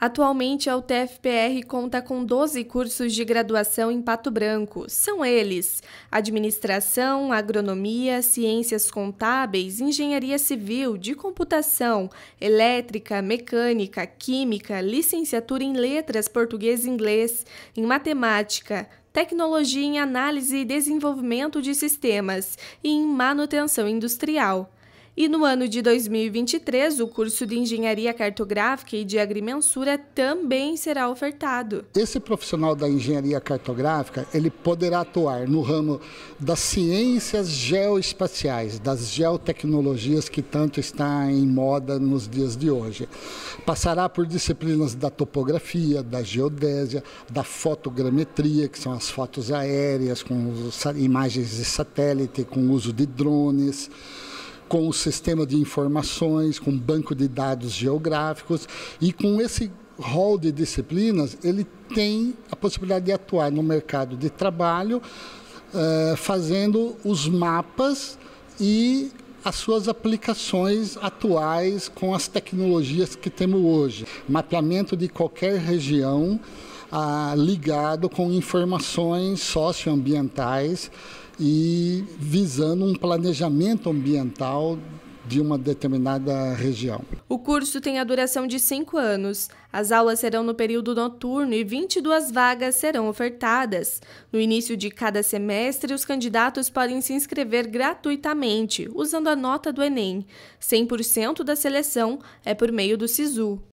Atualmente, a UTFPR conta com 12 cursos de graduação em Pato Branco. São eles: Administração, Agronomia, Ciências Contábeis, Engenharia Civil, de Computação, Elétrica, Mecânica, Química, Licenciatura em Letras Português e Inglês, em Matemática, Tecnologia em Análise e Desenvolvimento de Sistemas e em Manutenção Industrial. E no ano de 2023, o curso de Engenharia Cartográfica e de Agrimensura também será ofertado. Esse profissional da Engenharia Cartográfica, ele poderá atuar no ramo das ciências geoespaciais, das geotecnologias que tanto está em moda nos dias de hoje. Passará por disciplinas da topografia, da geodésia, da fotogrametria, que são as fotos aéreas com imagens de satélite, com uso de drones, com o sistema de informações, com banco de dados geográficos e com esse rol de disciplinas, ele tem a possibilidade de atuar no mercado de trabalho, eh, fazendo os mapas e as suas aplicações atuais com as tecnologias que temos hoje. Mapeamento de qualquer região ah, ligado com informações socioambientais e visando um planejamento ambiental de uma determinada região. O curso tem a duração de cinco anos. As aulas serão no período noturno e 22 vagas serão ofertadas. No início de cada semestre, os candidatos podem se inscrever gratuitamente, usando a nota do Enem. 100% da seleção é por meio do SISU.